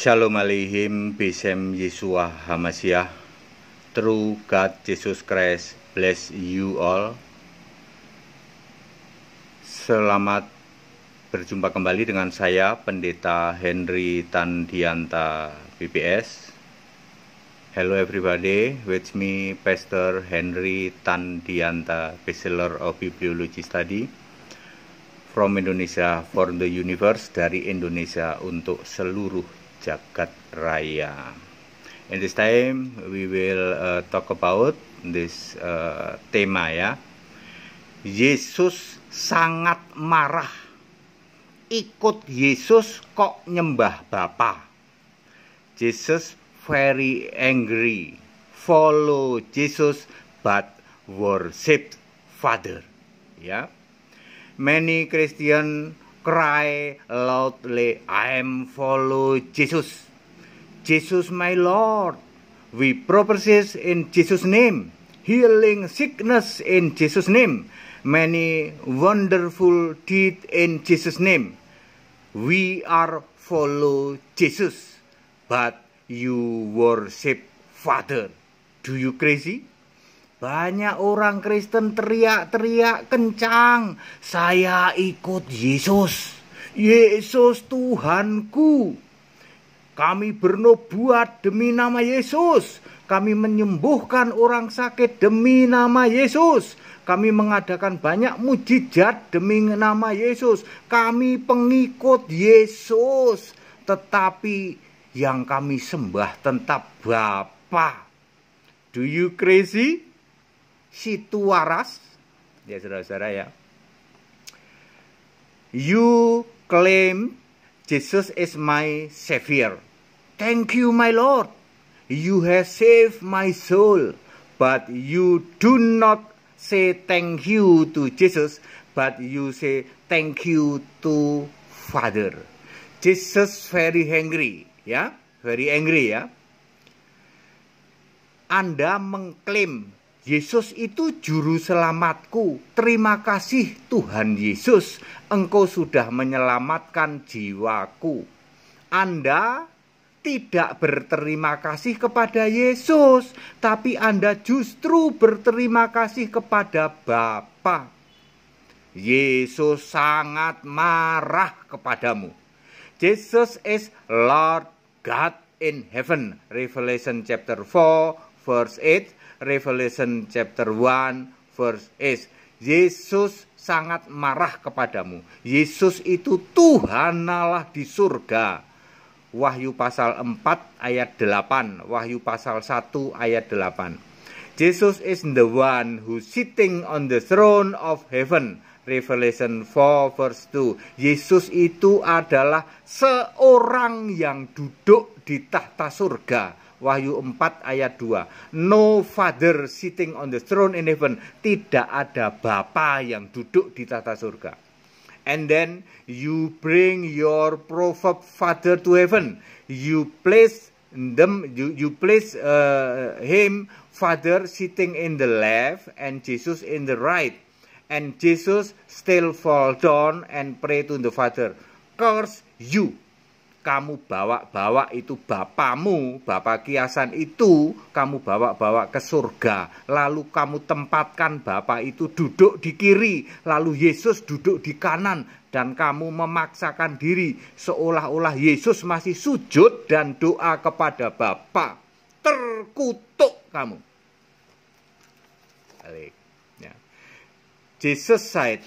Shalom Aleichem, Besem Yesua Hamasyah True God Jesus Christ, bless you all. Selamat berjumpa kembali dengan saya, Pendeta Henry Tandianta, BPS. Hello everybody, with me Pastor Henry Tandianta, Bachelor of Bibliology Study from Indonesia for the Universe dari Indonesia untuk seluruh Jagat Raya. In this time we will uh, talk about this uh, tema ya. Yesus sangat marah. Ikut Yesus kok nyembah Bapa. Jesus very angry. Follow Jesus but worship Father. Ya. Many Christian cry loudly, I am follow Jesus. Jesus my Lord. We prophesy in Jesus name, healing sickness in Jesus name, many wonderful deed in Jesus name. We are follow Jesus, but you worship Father. Do you crazy? Banyak orang Kristen teriak-teriak kencang, "Saya ikut Yesus, Yesus Tuhanku." Kami bernubuat demi nama Yesus. Kami menyembuhkan orang sakit demi nama Yesus. Kami mengadakan banyak mujizat demi nama Yesus. Kami pengikut Yesus, tetapi yang kami sembah tetap Bapa. Do you crazy? Situaras ya saudara-saudara ya you claim Jesus is my savior thank you my lord you have saved my soul but you do not say thank you to Jesus but you say thank you to father Jesus very angry ya very angry ya anda mengklaim Yesus itu juru selamatku. Terima kasih Tuhan Yesus, Engkau sudah menyelamatkan jiwaku. Anda tidak berterima kasih kepada Yesus, tapi Anda justru berterima kasih kepada Bapa. Yesus sangat marah kepadamu. Jesus is Lord God in heaven. Revelation chapter 4 verse 8 Revelation chapter 1 verse 8. Yesus sangat marah kepadamu. Yesus itu Tuhan Allah di surga. Wahyu pasal 4 ayat 8, Wahyu pasal 1 ayat 8. Jesus is the one who sitting on the throne of heaven. Revelation 4 verse 2. Yesus itu adalah seorang yang duduk di tahta surga. Wahyu 4 ayat 2. No father sitting on the throne in heaven. Tidak ada bapa yang duduk di tata surga. And then you bring your proverb father to heaven. You place them you, you place uh, him father sitting in the left and Jesus in the right. And Jesus still fall down and pray to the father. Curse you kamu bawa-bawa itu bapamu, bapak kiasan itu kamu bawa-bawa ke surga. Lalu kamu tempatkan bapak itu duduk di kiri, lalu Yesus duduk di kanan dan kamu memaksakan diri seolah-olah Yesus masih sujud dan doa kepada bapak. Terkutuk kamu. Balik. Yesus ya. Jesus said,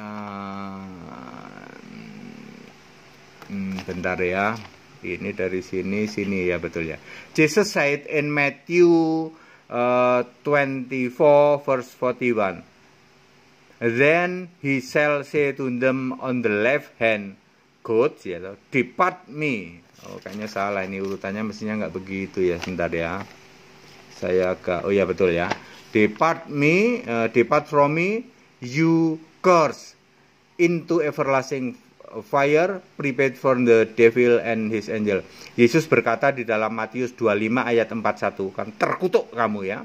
ah, hmm, bentar ya ini dari sini sini ya betul ya Jesus said in Matthew uh, 24 verse 41 then he shall say to them on the left hand good ya depart me oh kayaknya salah ini urutannya mestinya nggak begitu ya sebentar ya saya agak oh ya betul ya depart me uh, depart from me you curse into everlasting fire prepared for the devil and his angel. Yesus berkata di dalam Matius 25 ayat 41 kan terkutuk kamu ya.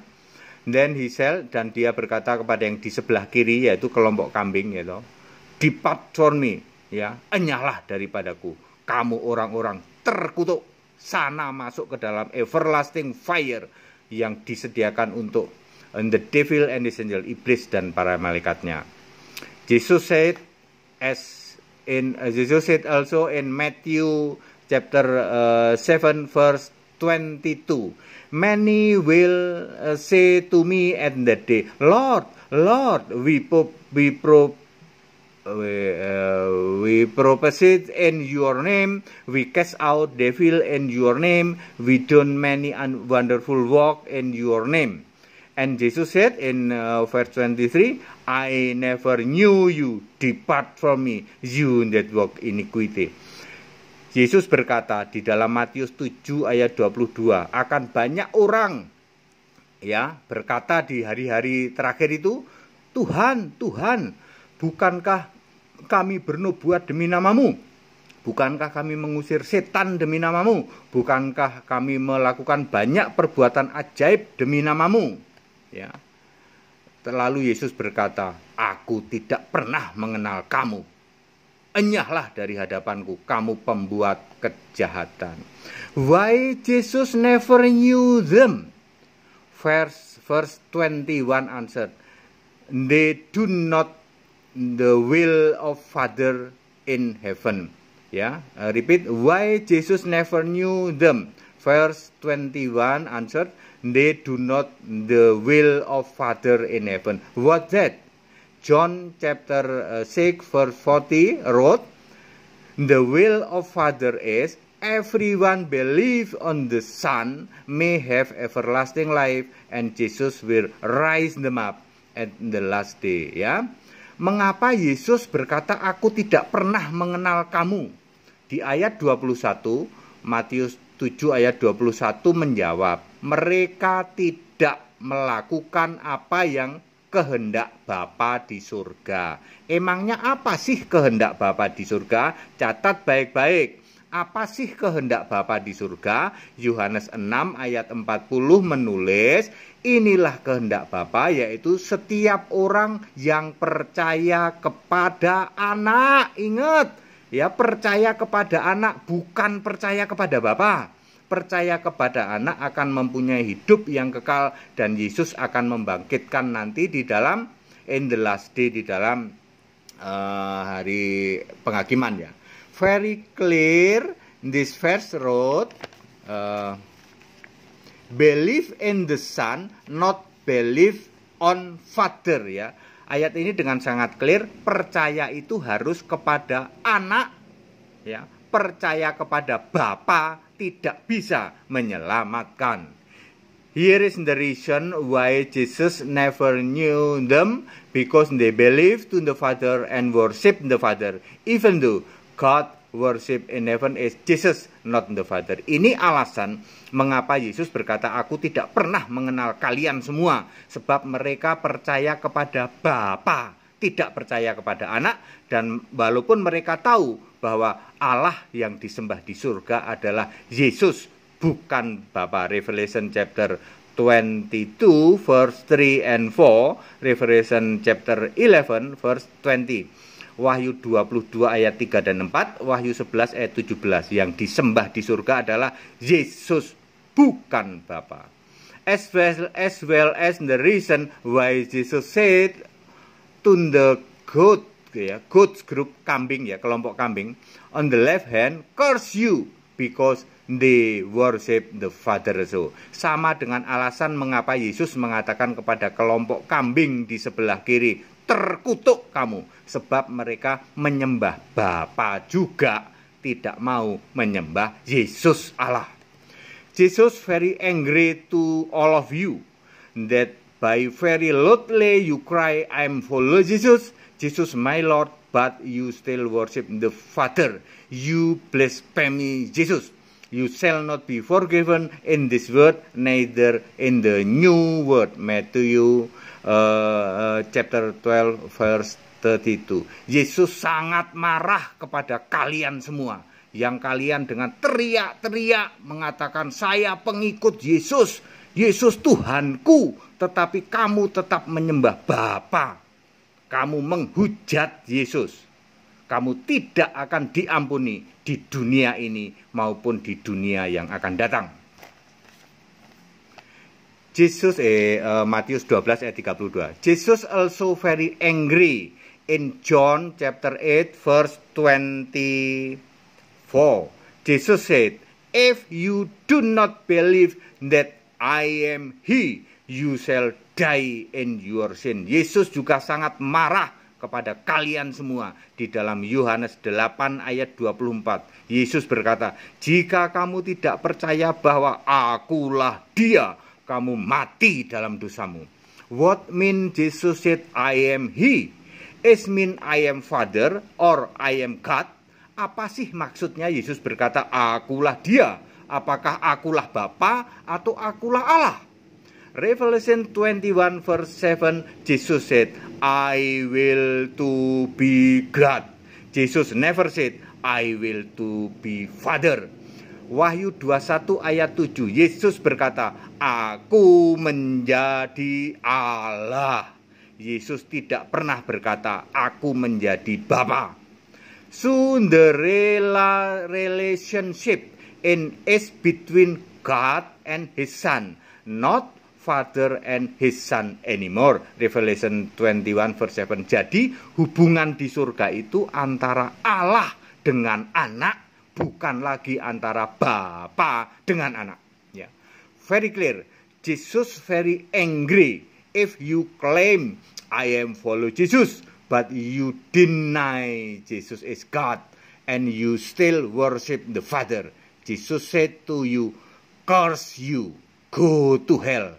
Then he said dan dia berkata kepada yang di sebelah kiri yaitu kelompok kambing gitu. Depart from me ya, enyahlah daripadaku kamu orang-orang terkutuk sana masuk ke dalam everlasting fire yang disediakan untuk the devil and his angel, iblis dan para malaikatnya. Jesus said as in Jesus said also in Matthew chapter uh, 7 verse 22 many will uh, say to me at that day lord lord we pro we pro uh, we, uh, we prophesied in your name we cast out devil in your name we done many un- wonderful work in your name and jesus said in uh, verse 23 I never knew you, depart from me, you that walk iniquity. Yesus berkata di dalam Matius 7 ayat 22, akan banyak orang ya berkata di hari-hari terakhir itu, Tuhan, Tuhan, bukankah kami bernubuat demi namamu? Bukankah kami mengusir setan demi namamu? Bukankah kami melakukan banyak perbuatan ajaib demi namamu? Ya. Terlalu Yesus berkata, Aku tidak pernah mengenal kamu. Enyahlah dari hadapanku, kamu pembuat kejahatan. Why Jesus never knew them? Verse, verse 21 answered, They do not the will of Father in heaven. Ya, yeah. repeat, why Jesus never knew them? verse 21 answered, They do not the will of Father in heaven. What that? John chapter 6 uh, verse 40 wrote, The will of Father is, Everyone believe on the Son may have everlasting life and Jesus will rise them up at the last day. Ya, Mengapa Yesus berkata, Aku tidak pernah mengenal kamu? Di ayat 21, Matius 7 ayat 21 menjawab, mereka tidak melakukan apa yang kehendak Bapa di surga. Emangnya apa sih kehendak Bapa di surga? Catat baik-baik. Apa sih kehendak Bapa di surga? Yohanes 6 ayat 40 menulis, inilah kehendak Bapa yaitu setiap orang yang percaya kepada anak. Ingat, Ya, percaya kepada anak bukan percaya kepada Bapa. Percaya kepada anak akan mempunyai hidup yang kekal dan Yesus akan membangkitkan nanti di dalam in the last day di dalam uh, hari penghakiman ya. Very clear this verse wrote uh, believe in the son not believe on father ya ayat ini dengan sangat clear percaya itu harus kepada anak ya percaya kepada bapa tidak bisa menyelamatkan Here is the reason why Jesus never knew them because they believed to the Father and worship the Father even though God worship in heaven is Jesus, not the Father. Ini alasan mengapa Yesus berkata, "Aku tidak pernah mengenal kalian semua, sebab mereka percaya kepada Bapa, tidak percaya kepada Anak, dan walaupun mereka tahu bahwa Allah yang disembah di surga adalah Yesus, bukan Bapa." Revelation chapter 22 verse 3 and 4, Revelation chapter 11 verse 20. Wahyu 22 ayat 3 dan 4, Wahyu 11 ayat 17. Yang disembah di surga adalah Yesus, bukan Bapa. As well, as well as the reason why Jesus said to the goat, ya, goats group kambing ya, kelompok kambing, on the left hand, curse you because they worship the Father. So, sama dengan alasan mengapa Yesus mengatakan kepada kelompok kambing di sebelah kiri, terkutuk kamu sebab mereka menyembah Bapa juga tidak mau menyembah Yesus Allah. Jesus very angry to all of you that by very loudly you cry I am follow Jesus, Jesus my Lord, but you still worship the Father. You blaspheme Jesus you shall not be forgiven in this world, neither in the new world. Matthew uh, uh, chapter 12 verse 32. Yesus sangat marah kepada kalian semua yang kalian dengan teriak-teriak mengatakan saya pengikut Yesus, Yesus Tuhanku, tetapi kamu tetap menyembah Bapa. Kamu menghujat Yesus kamu tidak akan diampuni di dunia ini maupun di dunia yang akan datang. Jesus eh, uh, Matius 12 ayat 32. Jesus also very angry in John chapter 8 verse 24. Jesus said, "If you do not believe that I am he, you shall die in your sin." Yesus juga sangat marah kepada kalian semua di dalam Yohanes 8 ayat 24. Yesus berkata, "Jika kamu tidak percaya bahwa akulah Dia, kamu mati dalam dosamu." What mean Jesus said I am he? Is mean I am father or I am God? Apa sih maksudnya Yesus berkata akulah dia? Apakah akulah Bapa atau akulah Allah? Revelation 21 verse 7 Jesus said, I will to be God. Jesus never said, I will to be father. Wahyu 21 ayat 7 Yesus berkata, "Aku menjadi Allah." Yesus tidak pernah berkata, "Aku menjadi Bapa." Soon relationship in is between God and his son, not father and his son anymore. Revelation 21 verse 7. Jadi hubungan di surga itu antara Allah dengan anak, bukan lagi antara bapa dengan anak. Ya. Very clear. Jesus very angry if you claim I am follow Jesus but you deny Jesus is God and you still worship the Father. Jesus said to you, curse you, go to hell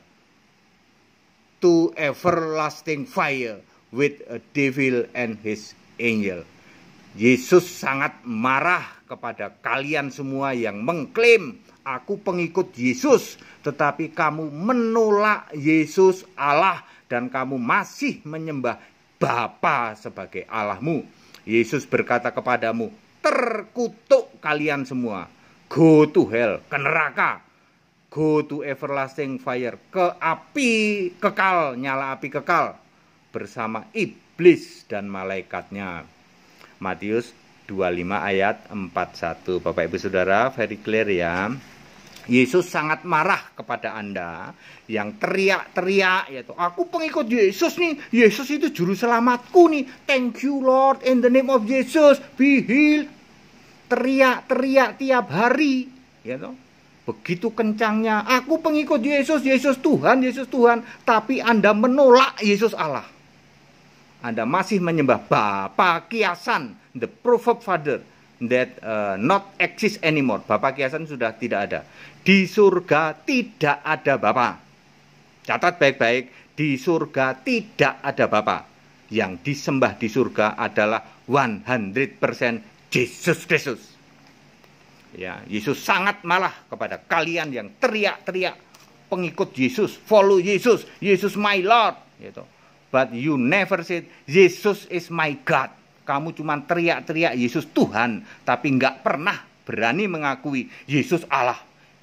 to everlasting fire with a devil and his angel. Yesus sangat marah kepada kalian semua yang mengklaim aku pengikut Yesus tetapi kamu menolak Yesus Allah dan kamu masih menyembah Bapa sebagai Allahmu. Yesus berkata kepadamu, terkutuk kalian semua. Go to hell, ke neraka go to everlasting fire ke api kekal nyala api kekal bersama iblis dan malaikatnya Matius 25 ayat 41 Bapak Ibu Saudara very clear ya Yesus sangat marah kepada Anda yang teriak-teriak yaitu aku pengikut Yesus nih Yesus itu juru selamatku nih thank you Lord in the name of Jesus be healed teriak-teriak tiap hari ya you know? Begitu kencangnya, aku pengikut Yesus, Yesus Tuhan, Yesus Tuhan, tapi Anda menolak Yesus Allah. Anda masih menyembah Bapa Kiasan, the proverb father that uh, not exist anymore. Bapa Kiasan sudah tidak ada. Di surga tidak ada Bapa. Catat baik-baik, di surga tidak ada Bapa. Yang disembah di surga adalah 100% Yesus Kristus. Ya, Yesus sangat malah kepada kalian yang teriak-teriak pengikut Yesus, follow Yesus, Yesus my Lord, gitu. But you never said Jesus is my God. Kamu cuma teriak-teriak Yesus Tuhan, tapi nggak pernah berani mengakui Yesus Allah.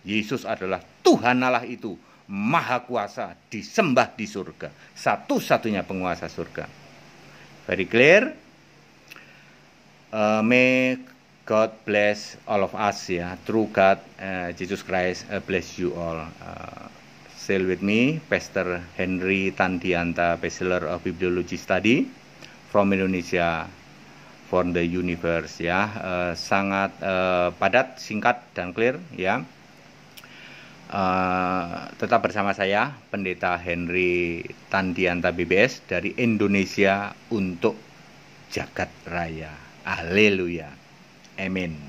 Yesus adalah Tuhan Allah itu, maha kuasa, disembah di surga. Satu-satunya penguasa surga. Very clear? Uh, may God bless all of us ya. True God, uh, Jesus Christ uh, bless you all. Uh, still with me, Pastor Henry Tantianta, Bachelor of Bibliology Study from Indonesia for the Universe ya. Uh, sangat uh, padat, singkat dan clear ya. Uh, tetap bersama saya Pendeta Henry Tantianta BBS dari Indonesia untuk jagat raya. Haleluya. Amin.